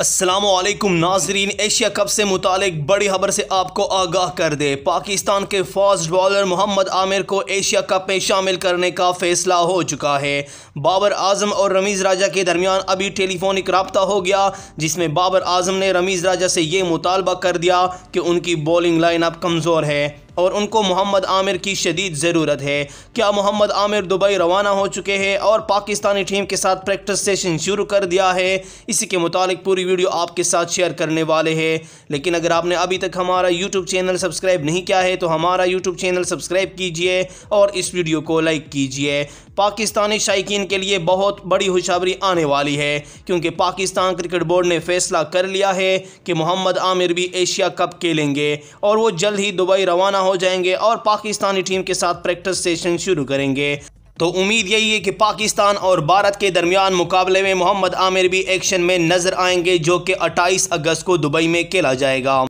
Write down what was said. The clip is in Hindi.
असलम नाजरीन एशिया कप से मुतक बड़ी खबर से आपको आगाह कर दे पाकिस्तान के फास्ट बॉलर मोहम्मद आमिर को एशिया कप में शामिल करने का फैसला हो चुका है बाबर आजम और रमीज़ राजा के दरमियान अभी टेलीफोनिक रबता हो गया जिसमें बाबर आजम ने रमीज़ राजा से ये मुतालबा कर दिया कि उनकी बॉलिंग लाइनअप कमज़ोर है और उनको मोहम्मद आमिर की शदीद ज़रूरत है क्या मोहम्मद आमिर दुबई रवाना हो चुके हैं और पाकिस्तानी टीम के साथ प्रैक्टिस सेशन शुरू कर दिया है इसी के मुतालिक पूरी वीडियो आपके साथ शेयर करने वाले हैं लेकिन अगर आपने अभी तक हमारा यूट्यूब चैनल सब्सक्राइब नहीं किया है तो हमारा यूट्यूब चैनल सब्सक्राइब कीजिए और इस वीडियो को लाइक कीजिए पाकिस्तानी शायकीन के लिए बहुत बड़ी खुशखबरी आने वाली है क्योंकि पाकिस्तान क्रिकेट बोर्ड ने फैसला कर लिया है कि मोहम्मद आमिर भी एशिया कप खेलेंगे और वो जल्द ही दुबई रवाना हो जाएंगे और पाकिस्तानी टीम के साथ प्रैक्टिस सेशन शुरू करेंगे तो उम्मीद यही है कि पाकिस्तान और भारत के दरमियान मुकाबले में मोहम्मद आमिर भी एक्शन में नजर आएंगे जो कि 28 अगस्त को दुबई में खेला जाएगा